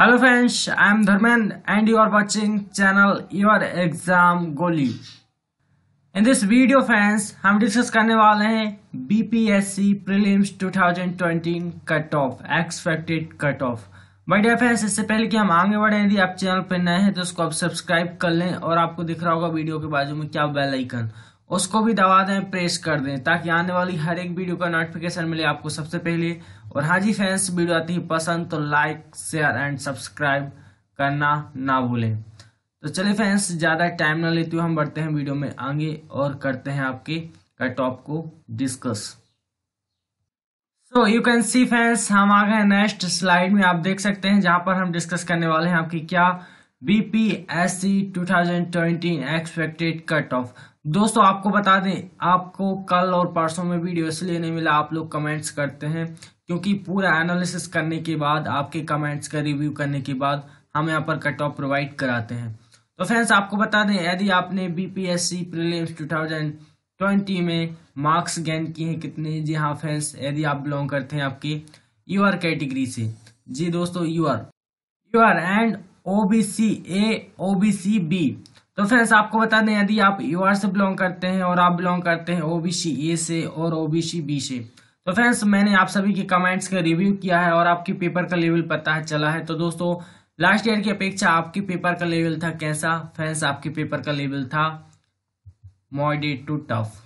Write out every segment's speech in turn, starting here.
hello friends I am Dharmen and you are watching channel your exam गोली in this video friends हम discuss करने वाले हैं BPSC prelims 2020 cut off expected cut off but dear friends इससे पहले कि हम आगे बढ़े यदि आप चैनल पर नए हैं तो उसको आप सब्सक्राइब कर लें और आपको दिख रहा होगा वीडियो के बाजू में क्या बेल आइकन उसको भी दबा दें प्रेस कर दें ताकि आने वाली हर एक वीडियो का नोटिफिकेशन मिले आपको सबसे पहले और हाँ जी फैंस वीडियो आती है पसंद तो लाइक शेयर एंड सब्सक्राइब करना ना भूलें तो चलिए फैंस ज़्यादा टाइम ना लेते हुए हम बढ़ते हैं वीडियो में आगे और करते हैं आपके कट ऑफ को discuss so you can see fans हम आ गए नेक्स्ट स्लाइड में आप देख सकते हैं जहां पर हम डिस्कस करने वाले हैं आपकी क्या BPSC twenty expected cut off दोस्तों आपको बता दें आपको कल और परसों में वीडियो इसलिए नहीं मिला आप लोग कमेंट्स करते हैं क्योंकि पूरा एनालिसिस करने के बाद आपके कमेंट्स का रिव्यू करने के बाद हम यहाँ पर कट ऑफ प्रोवाइड कराते हैं तो फ्रेंड्स आपको बता दें यदि आपने बीपीएससी प्रीलिम्स 2020 में मार्क्स गेन किए हैं कितने जी हाँ फ्रेंड्स यदि आप बिलोंग करते हैं आपकी आर कैटेगरी से जी दोस्तों U R and OBC A OBC B तो फ्रेंड्स आपको बता दें यदि आप यू से बिलोंग करते हैं और आप बिलोंग करते हैं ओबीसी ए से और ओबीसी बी से तो फ्रेंड्स मैंने आप सभी के कमेंट्स का रिव्यू किया है और आपके पेपर का लेवल पता है चला है तो दोस्तों लास्ट ईयर की अपेक्षा आपके पेपर का लेवल था कैसा फ्रेंड्स आपके पेपर का लेवल था moderate to tough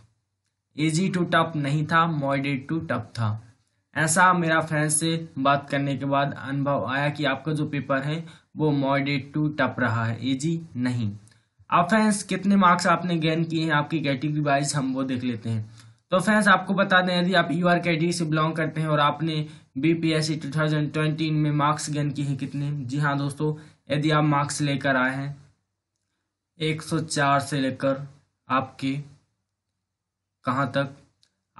easy to tough नहीं था मॉडेड टू टफ था ऐसा मेरा फ्रेंड्स से बात करने के बाद अनुभव आया कि आपका जो पेपर है वो मॉडे टू टफ रहा है इजी नहीं अब फ्रेंड्स कितने मार्क्स आपने गेन किए हैं आपकी कैटेगरी वाइज हम वो देख लेते हैं तो फ्रेंड्स आपको बता दें यदि आप यू आर कैटेगरी से बिलोंग करते हैं और आपने B P S C two thousand twenty में मार्क्स गेन किए हैं कितने जी हाँ दोस्तों यदि आप मार्क्स लेकर आए हैं एक सौ चार से लेकर आपके कहाँ तक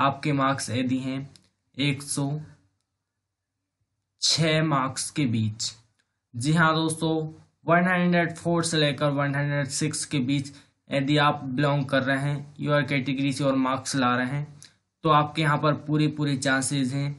आपके मार्क्स यदि हैं एक सौ छः मार्क्स के बीच जी हाँ दोस्तों 104 से लेकर 106 के बीच यदि आप बिलोंग कर रहे हैं यूर कैटेगरी से और मार्क्स ला रहे हैं तो आपके यहाँ पर पूरे पूरे चांसेस हैं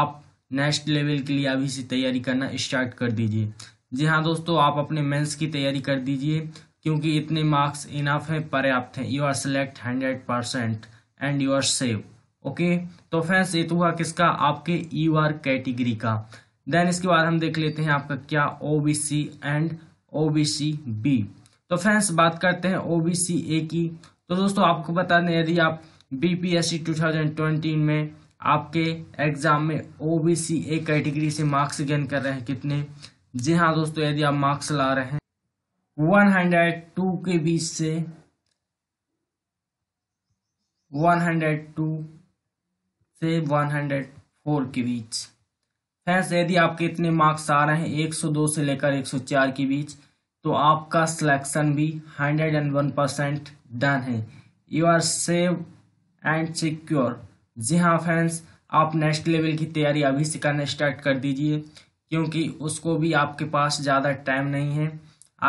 आप नेक्स्ट लेवल के लिए अभी से तैयारी करना स्टार्ट कर दीजिए जी हाँ दोस्तों आप अपने मेंस की तैयारी कर दीजिए क्योंकि इतने मार्क्स इनफ हैं पर्याप्त हैं you are select hundred percent and you are save okay तो फ्रेंड्स ये तो हुआ किसका आपके यू आर कैटेगरी का देन इसके बाद हम देख लेते हैं आपका क्या ओबीसी एंड ओबीसी बी तो फ्रेंड्स बात करते हैं ओबीसी ए की तो दोस्तों आपको बता दें यदि आप बीपीएससी 2020 में आपके एग्जाम में ओबीसी ए कैटेगरी से मार्क्स गेन कर रहे हैं कितने जी हाँ दोस्तों यदि आप मार्क्स ला रहे हैं टू के बीच से टू से फोर के बीच फैंस यदि आपके इतने मार्क्स आ रहे हैं 102 से लेकर 104 के बीच तो आपका सिलेक्शन भी 101 परसेंट डन है you are safe and secure जी हाँ फैंस आप नेक्स्ट लेवल की तैयारी अभी से करना स्टार्ट कर दीजिए क्योंकि उसको भी आपके पास ज़्यादा टाइम नहीं है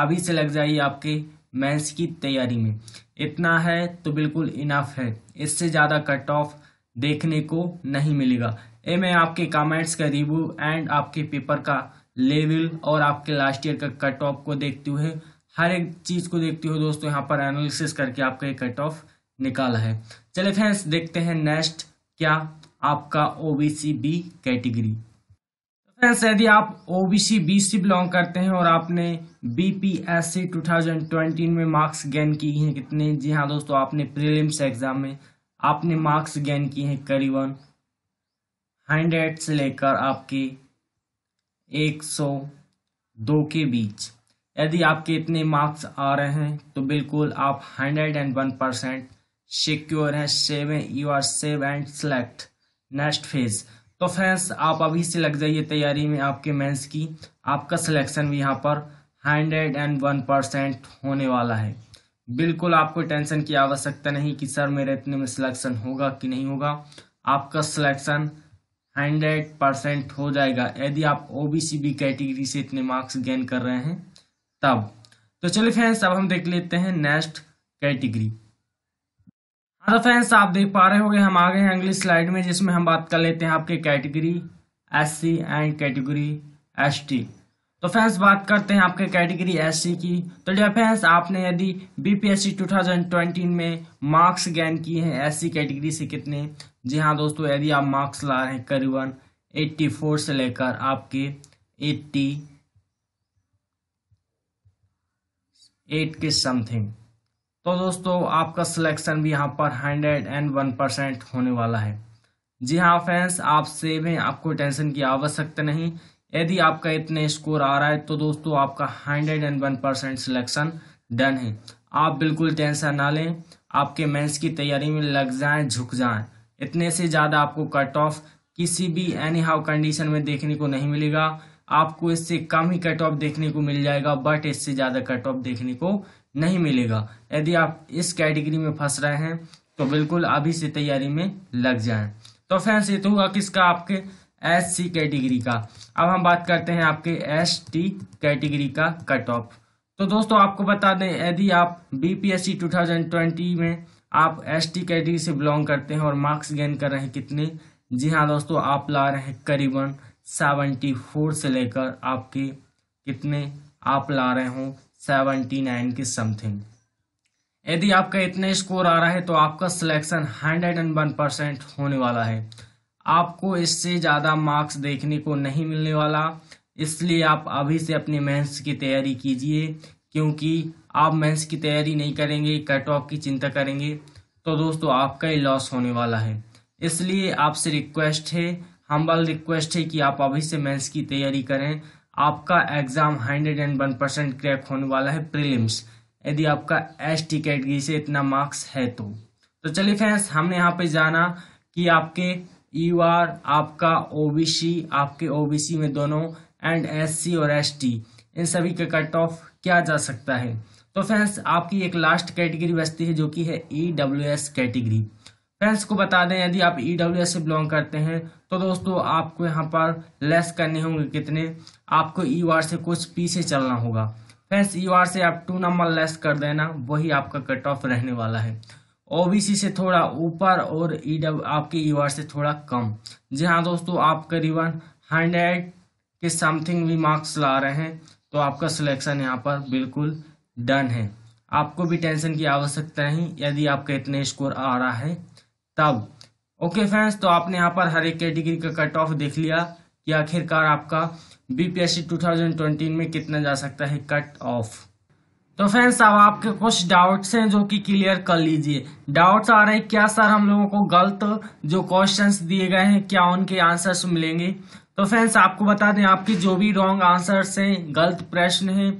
अभी से लग जाइए आपके मैथ्स की तैयारी में इतना है तो बिल्कुल इनफ है इससे ज़्यादा कट ऑफ देखने को नहीं मिलेगा ये में आपके कमेंट्स का रिव्यू एंड आपके पेपर का लेवल और आपके लास्ट ईयर का कट ऑफ को देखते हुए हर एक चीज़ को देखते हुए दोस्तों यहाँ पर एनालिसिस करके आपका एक कट ऑफ निकाला है चले फ्रेंड्स देखते हैं नेक्स्ट क्या आपका ओबीसी बी कैटेगरी फ्रेंड्स यदि आप ओबीसी बी से बिलोंग करते हैं और आपने बीपीएससी 2020 में मार्क्स गेन की हैं कितने जी हाँ दोस्तों आपने प्रीलिम्स एग्जाम में आपने मार्क्स गेन किए हैं करीबन हंड्रेड से लेकर आपके एक सौ दो के बीच यदि आपके इतने मार्क्स आ रहे हैं तो बिल्कुल आप hundred and one percent secure हैं safe you are safe and select next phase तो फ्रेंड्स आप अभी से लग जाइए तैयारी में आपके मेंस की आपका सिलेक्शन भी यहाँ पर हंड्रेड एंड वन परसेंट होने वाला है बिल्कुल आपको टेंशन की आवश्यकता नहीं कि सर मेरे इतने में सिलेक्शन होगा कि नहीं होगा आपका सिलेक्शन हंड्रेड परसेंट हो जाएगा यदि आप ओबीसी बी कैटेगरी से इतने मार्क्स गेन कर रहे हैं तब तो चलिए फ्रेंड्स अब हम देख लेते हैं नेक्स्ट कैटेगरी हाँ तो फ्रेंड्स आप देख पा रहे होंगे हम आ गए हैं अगली स्लाइड में जिसमें हम बात कर लेते हैं आपके category S C and category S T तो फ्रेंड्स बात करते हैं आपके कैटेगरी एस सी की तो डियर फ्रेंड्स आपने यदि बीपीएससी 2020 में मार्क्स गेन किए हैं एस सी कैटेगरी से कितने जी हाँ दोस्तों यदि आप मार्क्स ला रहे हैं करीबन 84 से लेकर आपके 88 के समथिंग तो दोस्तों आपका सिलेक्शन भी यहाँ पर 101 परसेंट होने वाला है जी हाँ फ्रेंड्स आप सेव हैं आपको टेंशन की आवश्यकता नहीं यदि आपका इतने स्कोर आ रहा है तो दोस्तों आपका 101 परसेंट सिलेक्शन डन है आप बिल्कुल टेंशन ना लें आपके मेंस की तैयारी में लग जाएं झुक जाएं इतने से ज़्यादा आपको कट ऑफ किसी भी एनी हाउ कंडीशन में देखने को नहीं मिलेगा आपको इससे कम ही कट ऑफ देखने को मिल जाएगा बट इससे ज़्यादा कट ऑफ देखने को नहीं मिलेगा यदि आप इस कैटेगरी में फंस रहे हैं तो बिल्कुल अभी से तैयारी में लग जाएं तो फ्रेंड्स ये तो हुआ किसका आपके एस सी कैटेगरी का अब हम बात करते हैं आपके एस टी कैटेगरी का कट ऑफ तो दोस्तों आपको बता दें यदि आप बीपीएससी 2020 में आप एस टी कैटेगरी से बिलोंग करते हैं और मार्क्स गेन कर रहे हैं कितने जी हाँ दोस्तों आप ला रहे हैं करीबन सेवेंटी फोर से लेकर आपके कितने आप ला रहे हो सेवेंटी नाइन के समथिंग यदि आपका इतने स्कोर आ रहा है तो आपका selection hundred and one percent होने वाला है आपको इससे ज़्यादा मार्क्स देखने को नहीं मिलने वाला इसलिए आप अभी से अपनी मेहनत की तैयारी कीजिए क्योंकि आप मेंस की तैयारी नहीं करेंगे कट ऑफ की चिंता करेंगे तो दोस्तों आपका ही लॉस होने वाला है इसलिए आपसे रिक्वेस्ट है हम्बल रिक्वेस्ट है कि आप अभी से मेंस की तैयारी करें आपका exam hundred and one percent crack होने वाला है प्रीलिम्स यदि आपका एस टी कैटेगरी से इतना मार्क्स है तो तो चलिए फ्रेंड्स हमने यहाँ पे जाना कि आपके यू e आर आपका ओबीसी आपके ओबीसी में दोनों एंड एस सी और एस टी इन सभी का कट ऑफ क्या जा सकता है तो फ्रेंड्स आपकी एक लास्ट कैटेगरी बचती है जो कि है E W S category friends को बता दें यदि आप ई डब्ल्यू एस से बिलोंग करते हैं तो दोस्तों आपको यहाँ पर लेस करने होंगे कितने आपको ई e वार से कुछ पीछे चलना होगा फ्रेंड्स ई e वार से आप टू नंबर लेस कर देना वही आपका कट ऑफ रहने वाला है ओबीसी से थोड़ा ऊपर और ई e डब्ल्यू आपके ई वार से थोड़ा कम जी हाँ दोस्तों आप करीबन हंड्रेड के समथिंग भी मार्क्स ला रहे हैं तो आपका सिलेक्शन यहाँ पर बिल्कुल डन है आपको भी टेंशन की आवश्यकता नहीं यदि आपका इतने स्कोर आ रहा है तब ओके फ्रेंड्स तो आपने यहाँ पर हर एक कैटेगरी का कट ऑफ देख लिया कि आखिरकार आपका बीपीएससी 2020 में कितना जा सकता है कट ऑफ तो फ्रेंड्स अब आपके कुछ डाउट्स हैं जो कि क्लियर कर लीजिए डाउट्स आ रहे हैं क्या सर हम लोगों को गलत जो क्वेश्चंस दिए गए हैं क्या उनके आंसर्स मिलेंगे तो फ्रेंड्स आपको बता दें आपके जो भी रॉन्ग आंसर्स हैं गलत प्रश्न हैं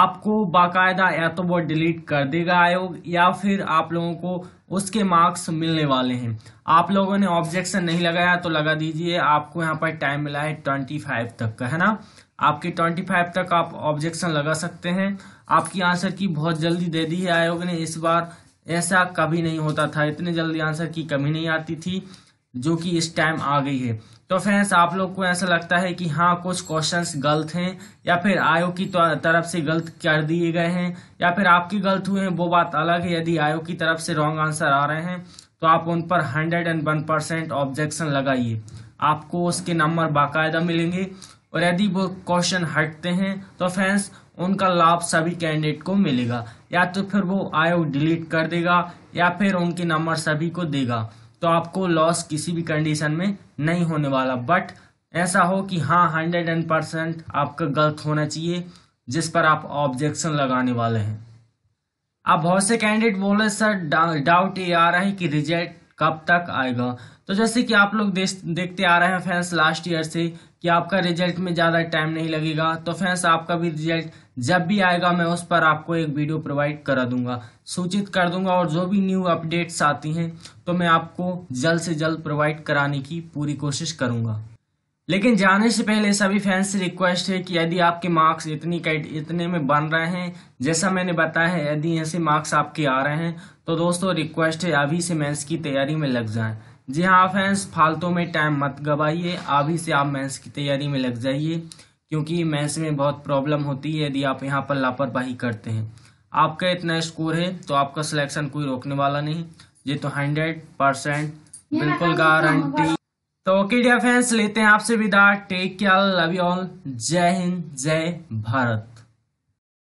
आपको बाकायदा या तो वो डिलीट कर देगा आयोग या फिर आप लोगों को उसके मार्क्स मिलने वाले हैं आप लोगों ने ऑब्जेक्शन नहीं लगाया तो लगा दीजिए आपको यहाँ पर टाइम मिला है ट्वेंटी फाइव तक का है ना आपके ट्वेंटी फाइव तक आप ऑब्जेक्शन लगा सकते हैं आपकी आंसर की बहुत जल्दी दे दी है आयोग ने इस बार ऐसा कभी नहीं होता था इतने जल्दी आंसर की कमी नहीं आती थी जो कि इस टाइम आ गई है तो फ्रेंड्स आप लोग को ऐसा लगता है कि हाँ कुछ क्वेश्चंस गलत हैं या फिर आयोग की तरफ से गलत कर दिए गए हैं या फिर आपके गलत हुए हैं वो बात अलग है यदि आयोग की तरफ से रॉन्ग आंसर आ रहे हैं तो आप उन पर hundred and one percent objection लगाइए आपको उसके नंबर बाकायदा मिलेंगे और यदि वो क्वेश्चन हटते हैं तो फ्रेंड्स उनका लाभ सभी कैंडिडेट को मिलेगा या तो फिर वो आयोग डिलीट कर देगा या फिर उनके नंबर सभी को देगा तो आपको लॉस किसी भी कंडीशन में नहीं होने वाला बट ऐसा हो कि हाँ हंड्रेड एंड परसेंट आपका गलत होना चाहिए जिस पर आप ऑब्जेक्शन लगाने वाले हैं अब बहुत से कैंडिडेट बोले सर डाउट ये आ रहा है कि रिजेक्ट कब तक आएगा तो जैसे कि आप लोग देखते आ रहे हैं फैंस लास्ट ईयर से कि आपका रिजल्ट में ज़्यादा टाइम नहीं लगेगा तो फैंस आपका भी रिजल्ट जब भी आएगा मैं उस पर आपको एक वीडियो प्रोवाइड करा दूंगा सूचित कर दूंगा और जो भी न्यू अपडेट्स आती हैं तो मैं आपको जल्द से जल्द प्रोवाइड कराने की पूरी कोशिश करूंगा लेकिन जाने से पहले सभी फैंस से रिक्वेस्ट है कि यदि आपके मार्क्स इतनी इतने में बन रहे हैं जैसा मैंने बताया है यदि ऐसे मार्क्स आपके आ रहे हैं तो दोस्तों रिक्वेस्ट है अभी से मेंस की तैयारी में लग जाएं जी हाँ फैंस फालतू में टाइम मत गवाइए अभी से आप मेंस की तैयारी में लग जाइए क्योंकि मेंस में बहुत प्रॉब्लम होती है यदि आप यहाँ पर लापरवाही करते हैं आपका इतना स्कोर है तो आपका सिलेक्शन कोई रोकने वाला नहीं ये तो हंड्रेड परसेंट बिल्कुल गारंटी तो ओके डियर फ्रेंड्स लेते हैं आपसे विदा take care love you all जय हिंद जय भारत